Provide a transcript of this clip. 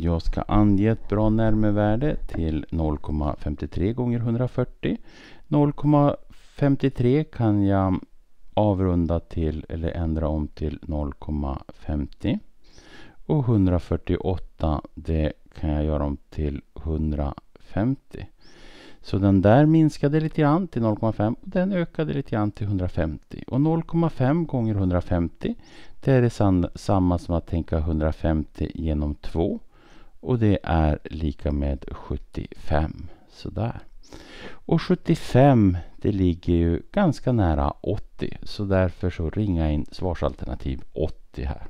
Jag ska ange ett bra närmevärde till 0,53 gånger 140. 0,53 kan jag avrunda till eller ändra om till 0,50. Och 148 det kan jag göra om till 150. Så den där minskade lite grann till 0,5 och den ökade lite grann till 150. Och 0,5 gånger 150 det är det samma som att tänka 150 genom 2. Och det är lika med 75. Sådär. Och 75 det ligger ju ganska nära 80 så därför så ringa in svarsalternativ 80 här.